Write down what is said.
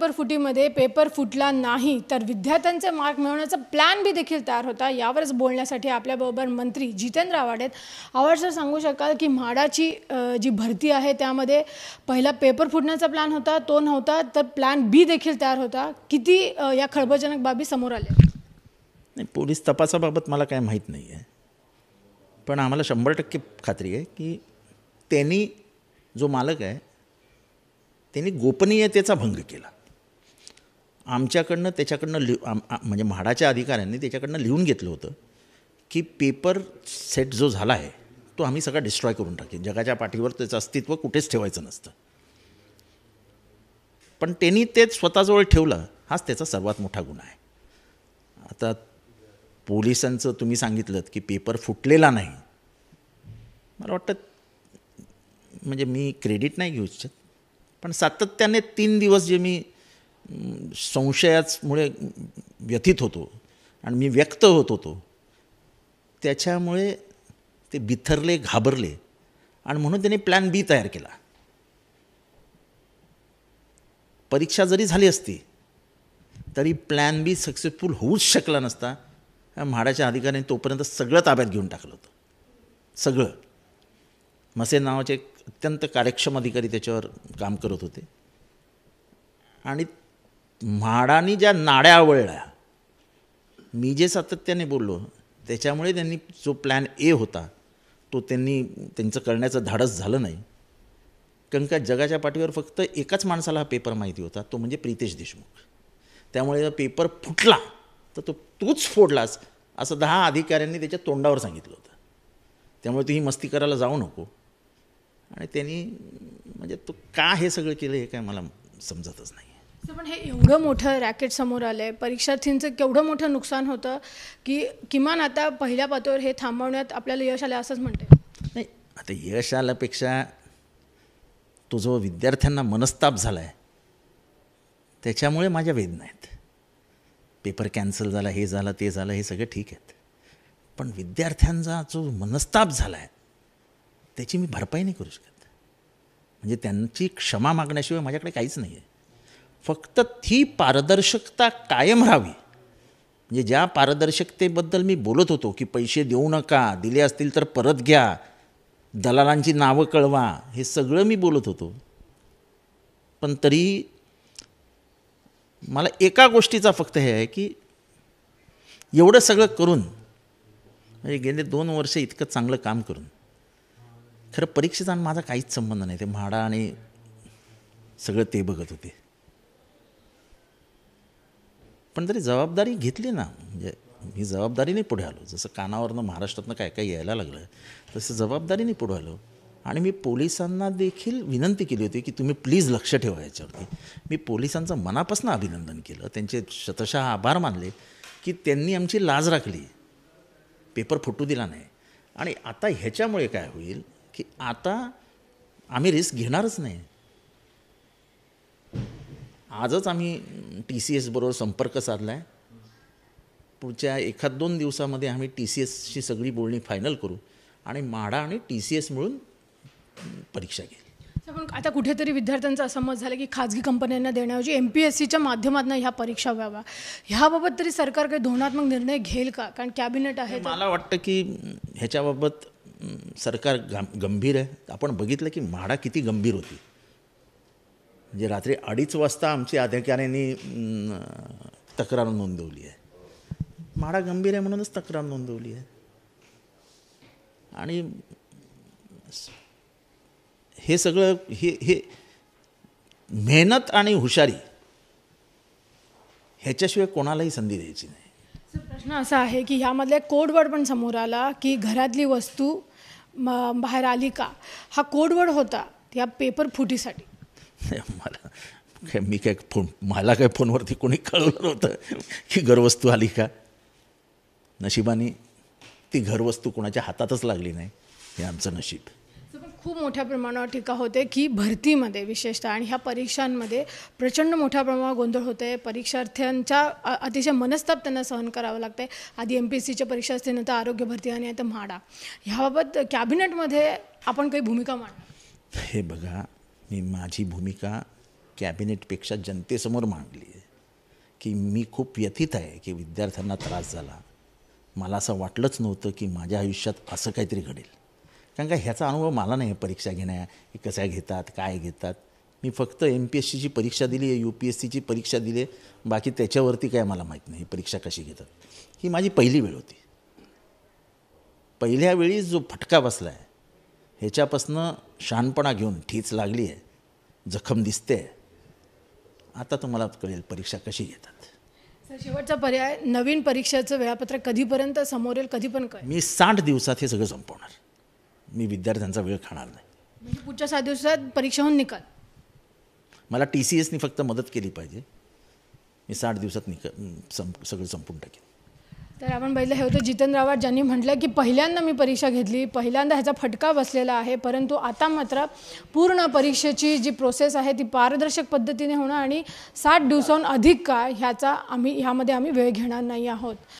paper फुटीमध्ये paper फुटला नाही तर विद्यार्थ्यांचे मार्क मिळवण्याचा प्लॅन बी देखील तयार होता यावरच बोलण्यासाठी आपल्याबरोबर मंत्री जितेंद्र आव्हाड आहेत सांगू शकाल की म्हाडाची जी भरती आहे त्यामध्ये पहिला पेपर फुटण्याचा प्लॅन होता तो नव्हता तर प्लॅन बी देखील तयार होता किती या खळबळजनक बाबी समोर आल्या नाही पोलीस तपासाबाबत मला काय माहीत नाही आहे पण आम्हाला शंभर टक्के खात्री आहे की त्यांनी जो मालक आहे त्यांनी गोपनीयतेचा भंग केला आमच्याकडनं त्याच्याकडनं लि म्हणजे म्हाडाच्या अधिकाऱ्यांनी त्याच्याकडनं लिहून घेतलं होतं की पेपर सेट जो झाला आहे तो आम्ही सगळा डिस्ट्रॉय करून टाकेन जगाच्या पाठीवर त्याचं अस्तित्व कुठेच ठेवायचं नसतं पण त्यांनी तेच स्वतःजवळ ठेवलं हाच त्याचा सर्वात मोठा गुन्हा आहे आता पोलिसांचं तुम्ही सांगितलं की पेपर फुटलेला नाही मला वाटतं म्हणजे मी क्रेडिट नाही घेऊ इच्छित पण सातत्याने तीन दिवस जे मी संशयाचमुळे व्यथित होतो आणि मी व्यक्त होत होतो त्याच्यामुळे ते बिथरले घाबरले आणि म्हणून त्यांनी प्लॅन बी तयार केला परीक्षा जरी झाली असती तरी प्लॅन बी सक्सेसफुल होऊच शकला नसता म्हाडाच्या अधिकाऱ्यांनी तोपर्यंत सगळं ताब्यात घेऊन टाकलं होतं सगळं मसे नावाचे अत्यंत कार्यक्षम अधिकारी त्याच्यावर काम करत होते आणि म्हाडानी ज्या नाड्या आवळल्या मी जे सातत्याने बोललो त्याच्यामुळे त्यांनी जो प्लॅन ए होता तो त्यांनी त्यांचं करण्याचं धाडस झालं नाही कारण का जगाच्या पाठीवर फक्त एकाच माणसाला हा पेपर माहिती होता तो म्हणजे प्रितेश देशमुख त्यामुळे पेपर फुटला तर तो तूच फोडलास असं दहा अधिकाऱ्यांनी त्याच्या तोंडावर सांगितलं होतं त्यामुळे तू ही मस्ती करायला जाऊ नको आणि त्यांनी म्हणजे तो का हे सगळं केलं हे काय मला समजतच नाही पण हे एवढं मोठं रॅकेट समोर आलं आहे परीक्षार्थींचं केवढं मोठं नुकसान होतं की किमान आता पहिल्या पातळीवर हे थांबवण्यात आपल्याला यश आलं असंच म्हणते नाही आता यश आल्यापेक्षा तो जो विद्यार्थ्यांना मनस्ताप झाला आहे त्याच्यामुळे माझ्या वेदना आहेत पेपर कॅन्सल झाला हे झालं ते झालं हे सगळं ठीक आहेत पण विद्यार्थ्यांचा जो मनस्ताप झाला आहे त्याची मी भरपाई नाही करू शकत म्हणजे त्यांची क्षमा मागण्याशिवाय माझ्याकडे काहीच नाही आहे फक्त ती पारदर्शकता कायम राहावी म्हणजे ज्या पारदर्शकतेबद्दल मी बोलत होतो की पैसे देऊ नका दिले असतील तर परत घ्या दलालांची नावं कळवा हे सगळं मी बोलत होतो पण तरी मला एका गोष्टीचा फक्त हे आहे की एवढं सगळं करून म्हणजे गेले दोन वर्ष इतकं चांगलं काम करून खरं परीक्षेचा माझा काहीच संबंध नाही ते म्हाडा आणि सगळं ते बघत होते पण जरी जबाबदारी घेतली ना म्हणजे मी जबाबदारीने पुढे आलो जसं कानावरनं महाराष्ट्रातनं काय काय यायला लागलं तसं जबाबदारीने पुढे आलो आणि मी पोलिसांना देखील विनंती केली होती की तुम्ही प्लीज लक्ष ठेवा याच्यावरती मी पोलिसांचं मनापासून अभिनंदन केलं त्यांचे शतशः आभार मानले की त्यांनी आमची लाज राखली पेपर फुटू दिला नाही आणि आता ह्याच्यामुळे काय होईल की आता आम्ही रिस्क घेणारच नाही आजच आम्ही टी सी एसबरोबर संपर्क साधला आहे पुढच्या एखाद दोन दिवसामध्ये आम्ही टी सी एसची सगळी बोलणी फायनल करू आणि म्हाडा आणि टी सी एस मिळून परीक्षा घेईल पण आता कुठेतरी विद्यार्थ्यांचा असं मत झाला की खाजगी कंपन्यांना देण्याऐवजी एम पी एस सीच्या माध्यमातून ह्या परीक्षा व्हाव्या ह्याबाबत तरी सरकार काही धोरणात्मक निर्णय घेईल का कारण कॅबिनेट आहे मला वाटतं की ह्याच्याबाबत सरकार गंभीर आहे आपण बघितलं की म्हाडा किती गंभीर होती म्हणजे रात्री अडीच वाजता आमची अधिकाऱ्यांनी तक्रार नोंदवली आहे माडा गंभीर आहे म्हणूनच तक्रार नोंदवली आहे आणि हे सगळं हे हे मेहनत आणि हुशारी ह्याच्याशिवाय कोणालाही संधी द्यायची नाही प्रश्न असा आहे की ह्यामधल्या कोडवर्ड पण समोर आला की घरातली वस्तू बाहेर आली का हा कोडवर्ड होता या पेपर फुटीसाठी मला काय मी काय फोन मला काय फोनवरती कोणी कळलं नव्हतं की घरवस्तू आली का नशिबाने ती घरवस्तू कोणाच्या हातातच लागली नाही हे आमचं नशीब खूप मोठ्या प्रमाणावर टीका होते की भरतीमध्ये विशेषतः आणि ह्या परीक्षांमध्ये प्रचंड मोठ्या प्रमाणावर गोंधळ होते परीक्षार्थ्यांच्या अतिशय मनस्ताप त्यांना सहन करावं लागतं आधी एम पी एस सीच्या परीक्षा असते नंतर आरोग्य भरती आणि आता म्हाडा ह्याबाबत कॅबिनेटमध्ये आपण काही भूमिका मांड हे बघा मी माझी भूमिका कॅबिनेटपेक्षा जनतेसमोर मांडली आहे की मी खूप व्यथित आहे की विद्यार्थ्यांना त्रास झाला मला असं वाटलंच नव्हतं की माझ्या आयुष्यात असं काहीतरी घडेल कारण का ह्याचा अनुभव मला नाही आहे परीक्षा घेण्या कशा घेतात काय घेतात मी फक्त एम पी एस सीची परीक्षा दिली आहे यू पी एस सीची परीक्षा दिली आहे बाकी त्याच्यावरती काय मला माहीत नाही परीक्षा कशी घेतात ही माझी पहिली वेळ होती पहिल्या वेळी जो फटका बसला आहे ह्याच्यापासनं शहाणपणा घेऊन ठीच लागली आहे जखम दिसते आता तुम्हाला कळेल परीक्षा कशी घेतात शेवटचा पर्याय नवीन परीक्षेचं वेळापत्रक कधीपर्यंत समोर येईल कधी पण काय मी साठ दिवसात हे सगळं संपवणार मी विद्यार्थ्यांचा वेळ खाणार नाही म्हणजे पुढच्या सात दिवसात परीक्षा होऊन निकाल मला टी सी एसनी फक्त मदत केली पाहिजे मी साठ दिवसात निक सं सगळं संपून टाकेन तर आपण बघितलं हे होतं जितेंद्र आव्हाड ज्यांनी म्हटलं की पहिल्यांदा मी परीक्षा घेतली पहिल्यांदा ह्याचा फटका बसलेला आहे परंतु आता मात्र पूर्ण परीक्षेची जी प्रोसेस आहे ती पारदर्शक पद्धतीने होणं आणि साठ दिवसांहून अधिक काय ह्याचा आम्ही ह्यामध्ये आम्ही वेळ घेणार नाही आहोत